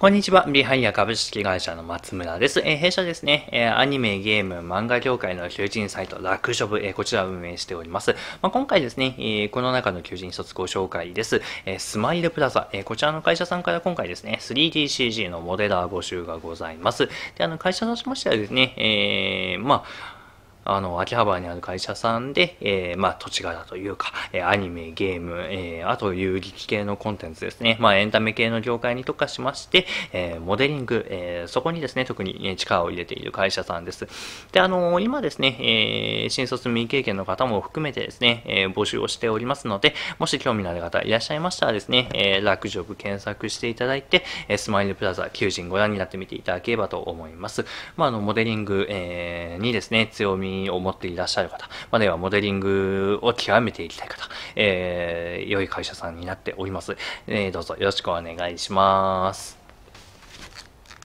こんにちは。ビハイヤ株式会社の松村です。えー、弊社ですね、えー、アニメ、ゲーム、漫画業界の求人サイト、楽ショブ、えー、こちらを運営しております。まあ、今回ですね、えー、この中の求人一つご紹介です。えスマイルプラザ、えこちらの会社さんから今回ですね、3DCG のモデラー募集がございます。で、あの、会社としましてはですね、えまあ、あの、秋葉原にある会社さんで、えー、まあ、土地柄というか、えアニメ、ゲーム、えー、あと遊撃系のコンテンツですね。まあ、エンタメ系の業界に特化しまして、えー、モデリング、えそこにですね、特に力を入れている会社さんです。で、あの今ですね、え新卒未経験の方も含めてですね、え募集をしておりますので、もし興味のある方いらっしゃいましたらですね、え楽ジョブ検索していただいて、えスマイルプラザ求人ご覧になってみていただければと思います。まあ、あの、モデリング、えにですね、強みに思っていらっしゃる方、まではモデリングを極めていきたい方、えー、良い会社さんになっております。えー、どうぞよろしくお願いします。